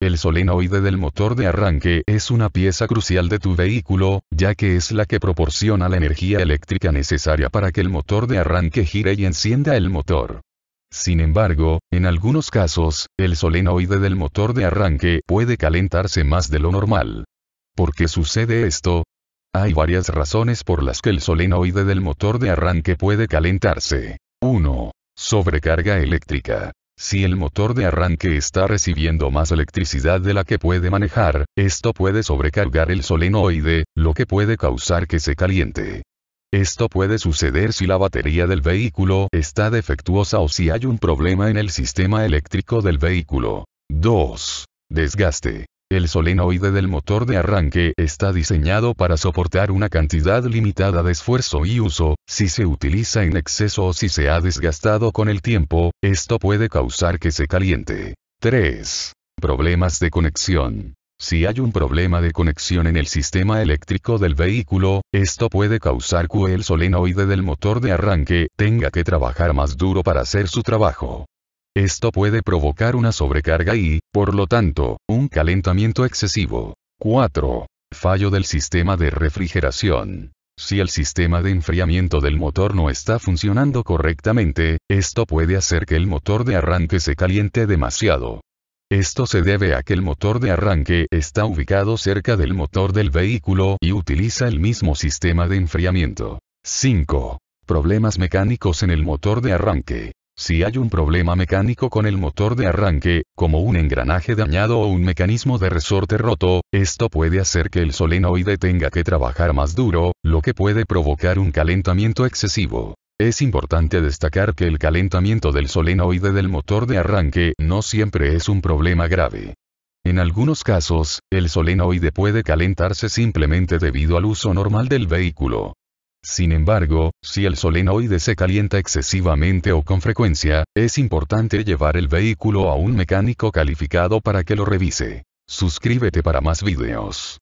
El solenoide del motor de arranque es una pieza crucial de tu vehículo, ya que es la que proporciona la energía eléctrica necesaria para que el motor de arranque gire y encienda el motor. Sin embargo, en algunos casos, el solenoide del motor de arranque puede calentarse más de lo normal. ¿Por qué sucede esto? Hay varias razones por las que el solenoide del motor de arranque puede calentarse. 1. Sobrecarga eléctrica. Si el motor de arranque está recibiendo más electricidad de la que puede manejar, esto puede sobrecargar el solenoide, lo que puede causar que se caliente. Esto puede suceder si la batería del vehículo está defectuosa o si hay un problema en el sistema eléctrico del vehículo. 2. Desgaste. El solenoide del motor de arranque está diseñado para soportar una cantidad limitada de esfuerzo y uso, si se utiliza en exceso o si se ha desgastado con el tiempo, esto puede causar que se caliente. 3. Problemas de conexión. Si hay un problema de conexión en el sistema eléctrico del vehículo, esto puede causar que el solenoide del motor de arranque tenga que trabajar más duro para hacer su trabajo. Esto puede provocar una sobrecarga y, por lo tanto, un calentamiento excesivo. 4. Fallo del sistema de refrigeración. Si el sistema de enfriamiento del motor no está funcionando correctamente, esto puede hacer que el motor de arranque se caliente demasiado. Esto se debe a que el motor de arranque está ubicado cerca del motor del vehículo y utiliza el mismo sistema de enfriamiento. 5. Problemas mecánicos en el motor de arranque. Si hay un problema mecánico con el motor de arranque, como un engranaje dañado o un mecanismo de resorte roto, esto puede hacer que el solenoide tenga que trabajar más duro, lo que puede provocar un calentamiento excesivo. Es importante destacar que el calentamiento del solenoide del motor de arranque no siempre es un problema grave. En algunos casos, el solenoide puede calentarse simplemente debido al uso normal del vehículo. Sin embargo, si el solenoide se calienta excesivamente o con frecuencia, es importante llevar el vehículo a un mecánico calificado para que lo revise. Suscríbete para más videos.